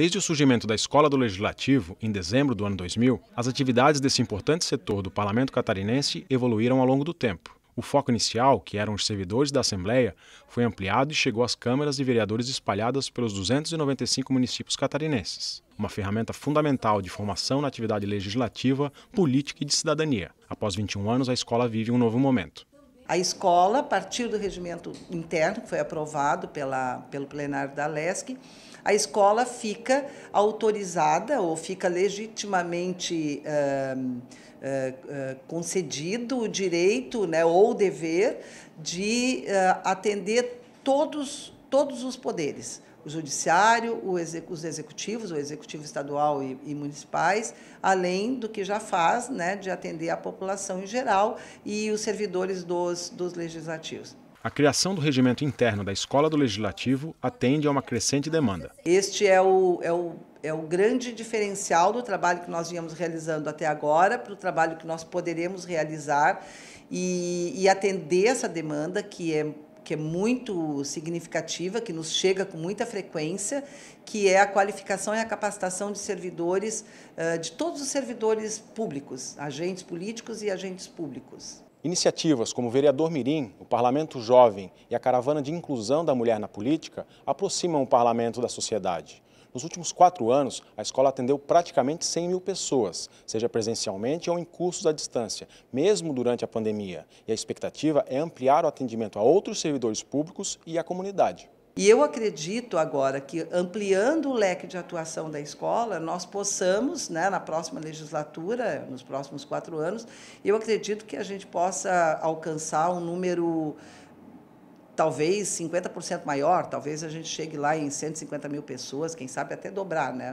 Desde o surgimento da Escola do Legislativo, em dezembro do ano 2000, as atividades desse importante setor do parlamento catarinense evoluíram ao longo do tempo. O foco inicial, que eram os servidores da Assembleia, foi ampliado e chegou às câmaras de vereadores espalhadas pelos 295 municípios catarinenses. Uma ferramenta fundamental de formação na atividade legislativa, política e de cidadania. Após 21 anos, a escola vive um novo momento. A escola a partir do regimento interno, que foi aprovado pela, pelo plenário da LESC, a escola fica autorizada ou fica legitimamente uh, uh, uh, concedido o direito né, ou o dever de atender todos todos os poderes, o judiciário, os executivos, o executivo estadual e, e, municipais, além do que já faz, né, de atender a população em geral e os servidores dos, dos legislativos. A criação do regimento interno da Escola do Legislativo atende a uma crescente demanda. Este é o, é o, é o grande diferencial do trabalho que nós viemos realizando até agora, para o trabalho que nós poderemos realizar e, e atender essa demanda, que é que é muito significativa, que nos chega com muita frequência, que é a qualificação e a capacitação de servidores, eh, de todos os servidores públicos, agentes políticos e agentes públicos. Iniciativas como o Vereador Mirim, o Parlamento Jovem e a Caravana de Inclusão da Mulher na Política aproximam o Parlamento da sociedade. Nos últimos quatro anos, a escola atendeu praticamente 100 mil pessoas, seja presencialmente ou em cursos à distância, mesmo durante a pandemia. E a expectativa é ampliar o atendimento a outros servidores públicos e à comunidade. E eu acredito agora que, ampliando o leque de atuação da escola, nós possamos, né, na próxima legislatura, nos próximos quatro anos, eu acredito que a gente possa alcançar um número talvez 50% maior, talvez a gente chegue lá em 150 mil pessoas, quem sabe até dobrar, né?